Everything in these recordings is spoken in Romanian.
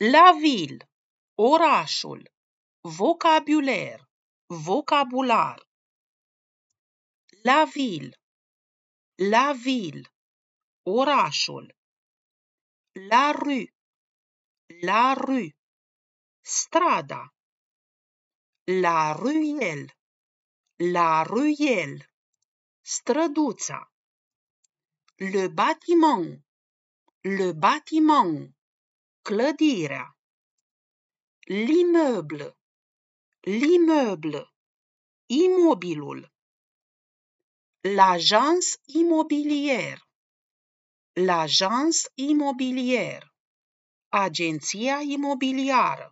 La vil, orașul, Vocabulaire, vocabular. La vil, la vil, orașul. La rue, la rue, strada. La ruiel, la ruiel, străduța. Le bâtiment, le bâtiment, clădirea, l'immeuble, l'immeuble, imobilul, l'agence immobilière, l'agence immobilière, agenția imobiliară,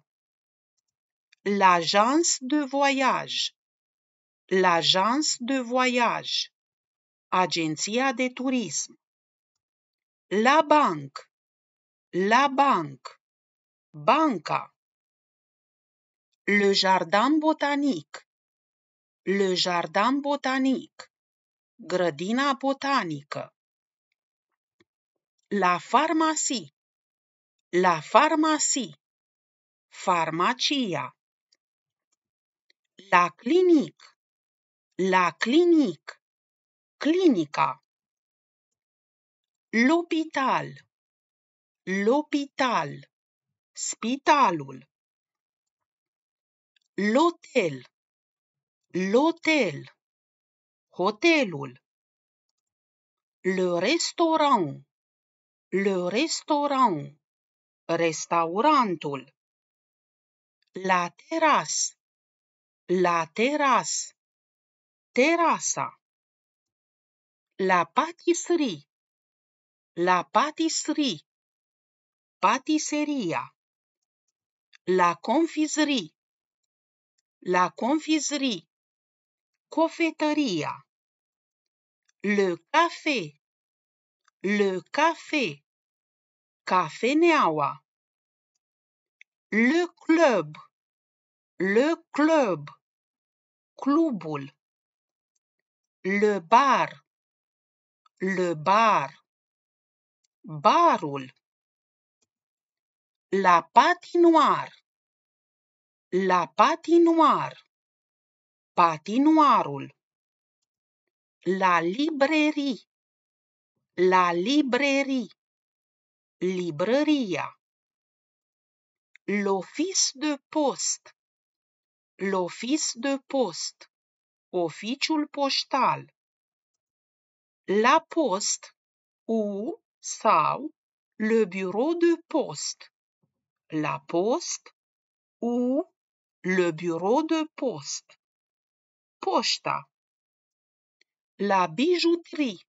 l'agence de voyage, l'agence de voyage, agenția de turism, la banque, la banc. Banca. Le jardin botanic. Le jardin botanic. Grădina botanică. La farmacie. La farmacie. Farmacia. La clinic. La clinic. Clinica. L'hôpital. L'hôpital, Spitalul. L'hôtel, L'hotel. Hotelul. Le restaurant. Le restaurant. Restaurantul. La teras. La teras. Terasa. La patisserie. La patisserie la confiserie, la confiserie, cofeteria, le café, le café, café newa, le club, le club, clubul, le bar, le bar, barul. La patinoar. La patinoar. Patinoarul. La librerii. La librerii. Librăria. L'office de post. L'office de post. Oficiul poștal. La post ou sau le bureau de post. la poste ou le bureau de poste. Posta. La bijouterie.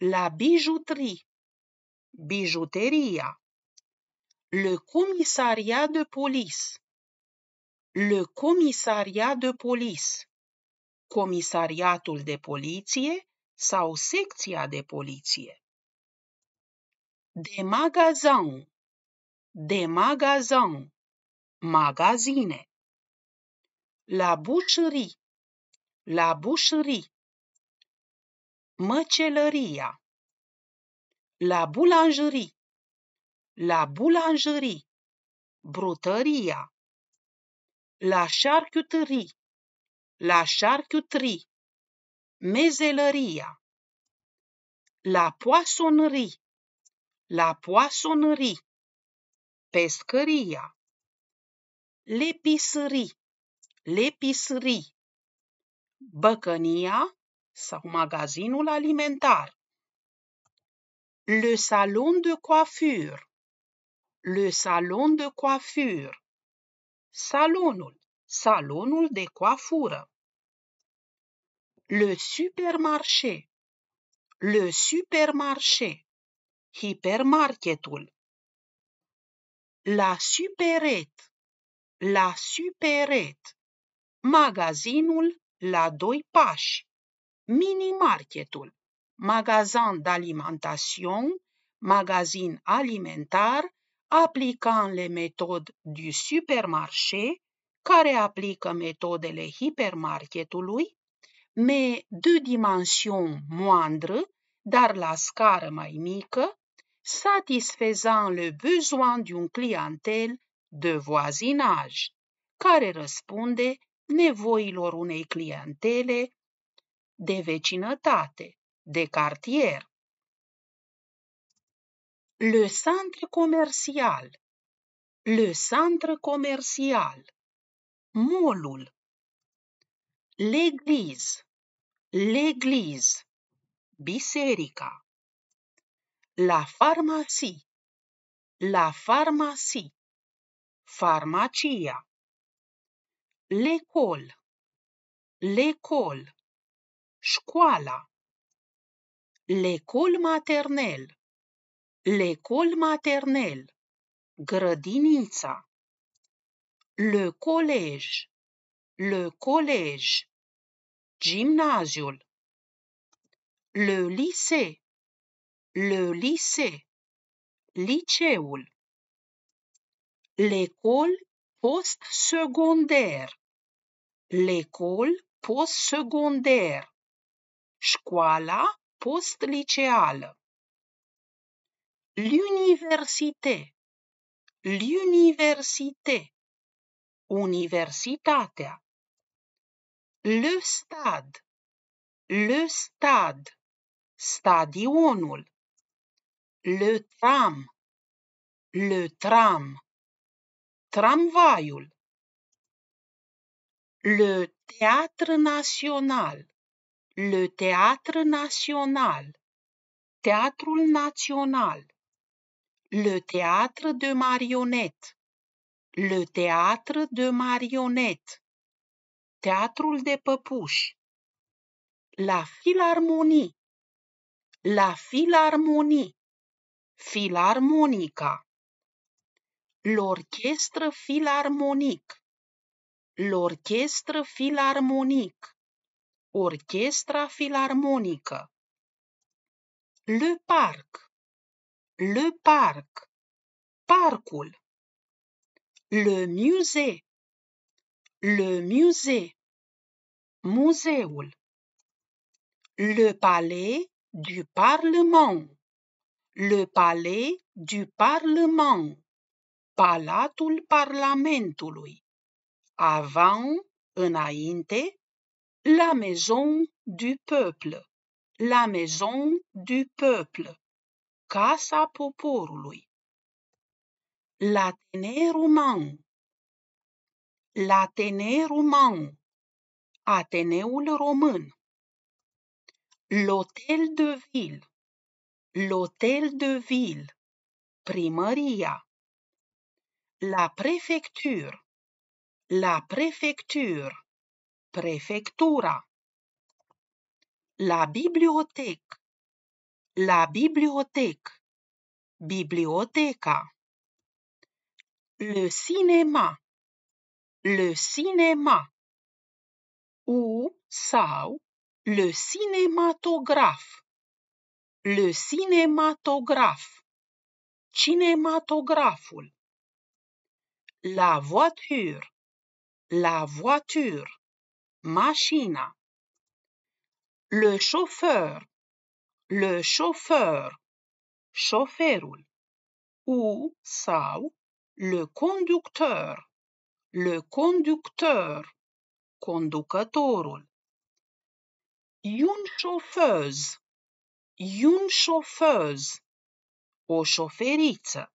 La bijouterie. Bijouteria. Le commissariat de police. Le commissariat de police. Comisariatul de poliție sau secția de poliție. Des magasins. de magazin, magazine. La bușării, la bușării. Măcelăria, la boulangerie, la boulangerie. Brutăria, la charcuterie, la charcuterie. Mezelăria, la poissonerie la poissonerie pescăria, Lepisări, lepisări, băcănia sau magazinul alimentar, le salon de coafur, le salon de coafur, salonul, salonul de coafură, le supermarché, le supermarché, hipermarketul, la superet. La superet. Magazinul la doi pași. Minimarketul. Magazin d'alimentation, magazin alimentar, aplicant le metode du supermarché, care aplică metodele hipermarketului, me de dimension moindre, dar la scară mai mică, satisfaisant le besoin d'une clientèle de voisinage, care răspunde nevoilor unei clientele de vecinătate, de cartier. Le centre comercial Le centre comercial Molul L'église L'église Biserica la farmacie, La farmacie, Farmacia. L'ecol. L'ecol. Școala. L'ecol maternel. L'ecol maternel. Grădinița. Le collège. Le collège. Gimnaziul. Le lycée le lycée, liceul, l'école post-secondaire, l'école post-secondaire, școala post-liceală, l'université, l'université, universitatea, le stad, le stad, stadionul, le tram. Le tram. Tramvaiul. Le teatru Național. Le teatru Național. Teatrul Național. Le teatru de marionet. Le teatru de marionet. Teatrul de păpuși. La Filarmonie. La Filarmonie. Philharmonica, l'orchestre philharmonique, l'orchestre philharmonique, Orchestra philharmonique. Le parc. Le parc. Parcul. Le musée. Le musée. Muzeul. Le palais du Parlement. Le Palais du Parlement, Palatul Parlamentului. Avant, înainte, la Maison du Peuple, la Maison du Peuple, Casa Poporului. L'Athénée Roman, L'Athénée Roman, Ateneul Român. L'Hôtel de Ville, l'hôtel de ville, primaria, la préfecture, la préfecture, prefectura, la bibliothèque, la bibliothèque, biblioteca, le cinéma, le cinéma, ou sau, le cinématographe, Le cinematograf. Cinematograful. La voiture. La voiture. Mașina. Le chauffeur. Le chauffeur. Șoferul. Ou sau le conducteur. Le conducteur. Conducătorul. Une chauffeuse un șofăz, o șoferiță,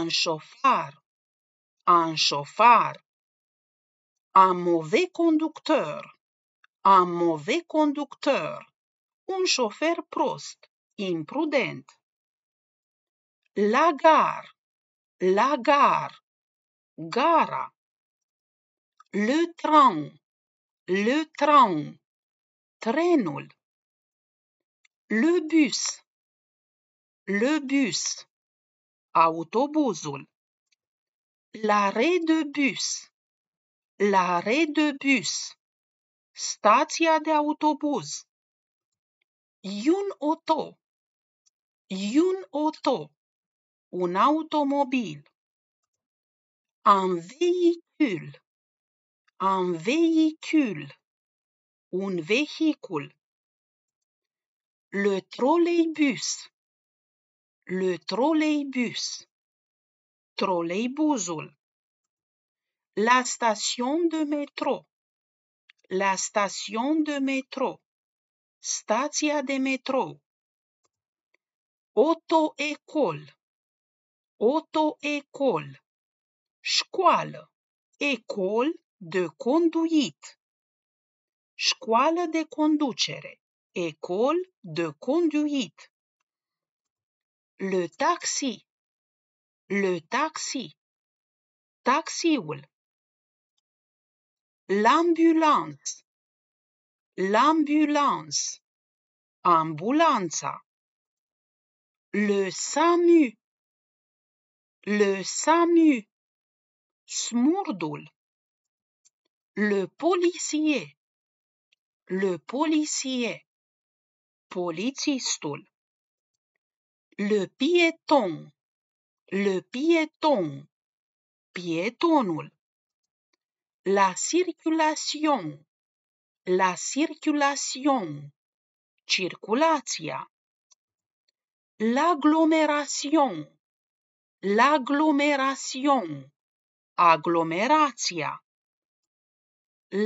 un șofar, un șofar, un mauvais conducteur, un mauvais conducteur, un șofer prost, imprudent. La gar, la gar, gara. Le tram, le tram, trenul. Le bus. Le bus. Autobuzul. L'arrêt de bus. L'arrêt de bus. Stația de autobuz. Un auto. Un auto. Un automobil. Un vehicul. Un vehicul. Un vehicul. le trolleybus, le trolleybus, trolleybusul, la station de métro, la station de métro, stația de métro, auto-école, auto-école, école de conduite, școală de conducere, école de conduite. Le taxi. Le taxi. Taxi. L'ambulance. L'ambulance. Ambulanza. Le SAMU. Le SAMU. Smurdul. Le policier. Le policier. Polițistul Le pieton Le pieton Pietonul La circulation La circulation Circulația la L'agglomeration Aglomerația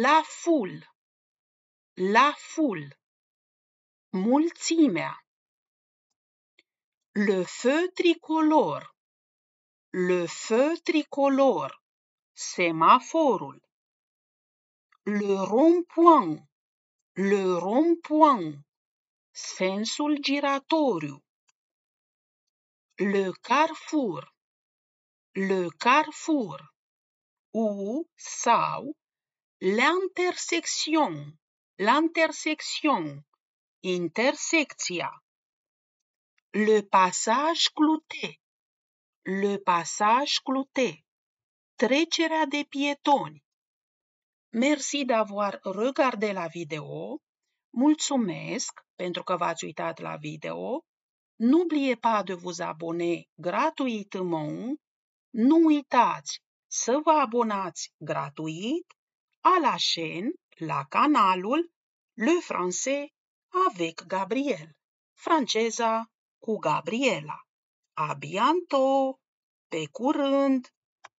La ful La ful mulțimea, le feu tricolore, le feu tricolor, semaforul, le rond-point, le rond-point, sensul giratoriu, le carrefour, le carrefour, ou sau l'intersection, l'intersection, intersecția. Le pasaj clute. Le pasaj clute. Trecerea de pietoni. Merci d'avoir regardé la vidéo. Mulțumesc pentru că v-ați uitat la video. N'oubliez pas de vous abonner gratuitement. Nu uitați să vă abonați gratuit a la chaîne, la canalul Le Français avec Gabriel, franceza cu Gabriela. A bientôt! Pe curând!